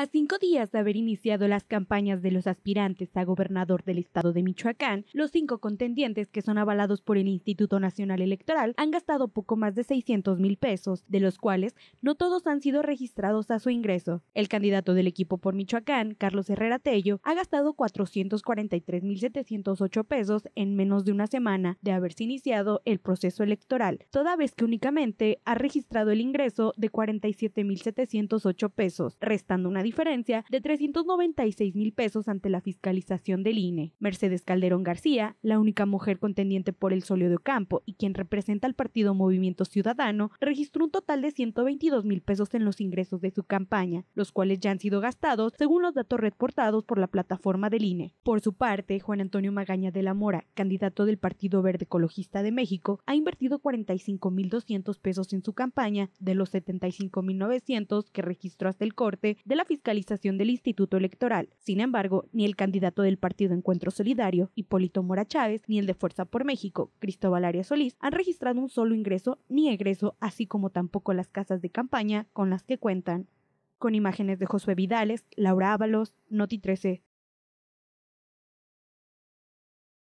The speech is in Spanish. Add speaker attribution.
Speaker 1: A cinco días de haber iniciado las campañas de los aspirantes a gobernador del estado de Michoacán, los cinco contendientes que son avalados por el Instituto Nacional Electoral han gastado poco más de 600 mil pesos, de los cuales no todos han sido registrados a su ingreso. El candidato del equipo por Michoacán, Carlos Herrera Tello, ha gastado 443 mil 708 pesos en menos de una semana de haberse iniciado el proceso electoral, toda vez que únicamente ha registrado el ingreso de 47 mil 708 pesos, restando una diferencia de 396 mil pesos ante la fiscalización del INE. Mercedes Calderón García, la única mujer contendiente por el Solio de Ocampo y quien representa al partido Movimiento Ciudadano, registró un total de 122 mil pesos en los ingresos de su campaña, los cuales ya han sido gastados según los datos reportados por la plataforma del INE. Por su parte, Juan Antonio Magaña de la Mora, candidato del Partido Verde Ecologista de México, ha invertido 45.200 pesos en su campaña de los 75.900 que registró hasta el corte de la fiscalización del Instituto Electoral. Sin embargo, ni el candidato del partido Encuentro Solidario, Hipólito Mora Chávez, ni el de Fuerza por México, Cristóbal Arias Solís, han registrado un solo ingreso ni egreso, así como tampoco las casas de campaña con las que cuentan. Con imágenes de Josué Vidales, Laura Ábalos, Noti 13.